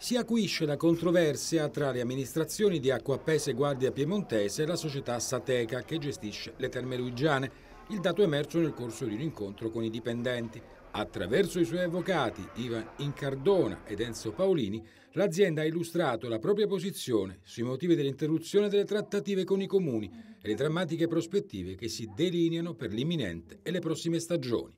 si acuisce la controversia tra le amministrazioni di Acquappese Guardia Piemontese e la società Sateca che gestisce le terme luigiane. Il dato emerso nel corso di un incontro con i dipendenti. Attraverso i suoi avvocati Ivan Incardona ed Enzo Paolini, l'azienda ha illustrato la propria posizione sui motivi dell'interruzione delle trattative con i comuni e le drammatiche prospettive che si delineano per l'imminente e le prossime stagioni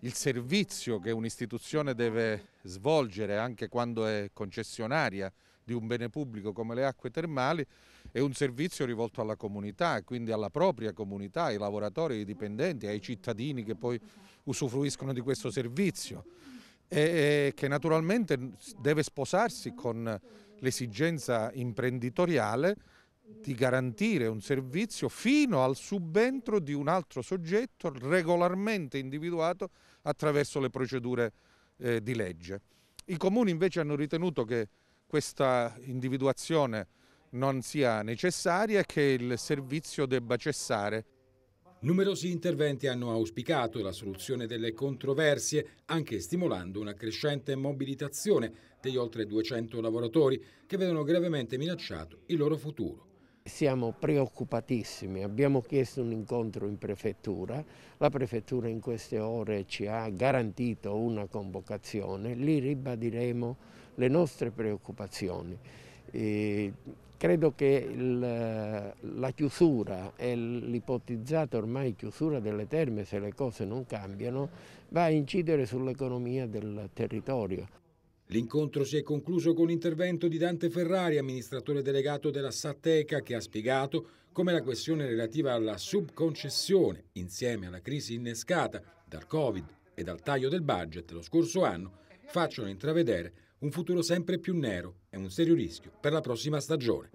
il servizio che un'istituzione deve svolgere anche quando è concessionaria di un bene pubblico come le acque termali è un servizio rivolto alla comunità, quindi alla propria comunità, ai lavoratori, ai dipendenti, ai cittadini che poi usufruiscono di questo servizio e che naturalmente deve sposarsi con l'esigenza imprenditoriale di garantire un servizio fino al subentro di un altro soggetto regolarmente individuato attraverso le procedure eh, di legge. I comuni invece hanno ritenuto che questa individuazione non sia necessaria e che il servizio debba cessare. Numerosi interventi hanno auspicato la soluzione delle controversie, anche stimolando una crescente mobilitazione degli oltre 200 lavoratori che vedono gravemente minacciato il loro futuro siamo preoccupatissimi, abbiamo chiesto un incontro in prefettura, la prefettura in queste ore ci ha garantito una convocazione, lì ribadiremo le nostre preoccupazioni. E credo che il, la chiusura e l'ipotizzata ormai chiusura delle terme, se le cose non cambiano, va a incidere sull'economia del territorio. L'incontro si è concluso con l'intervento di Dante Ferrari, amministratore delegato della Sateca, che ha spiegato come la questione relativa alla subconcessione, insieme alla crisi innescata dal Covid e dal taglio del budget lo scorso anno, facciano intravedere un futuro sempre più nero e un serio rischio per la prossima stagione.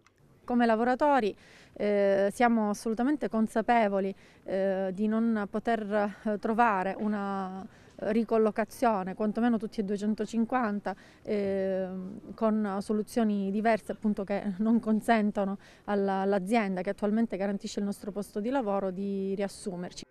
Come lavoratori eh, siamo assolutamente consapevoli eh, di non poter eh, trovare una ricollocazione, quantomeno tutti e 250, eh, con soluzioni diverse appunto, che non consentono all'azienda all che attualmente garantisce il nostro posto di lavoro di riassumerci.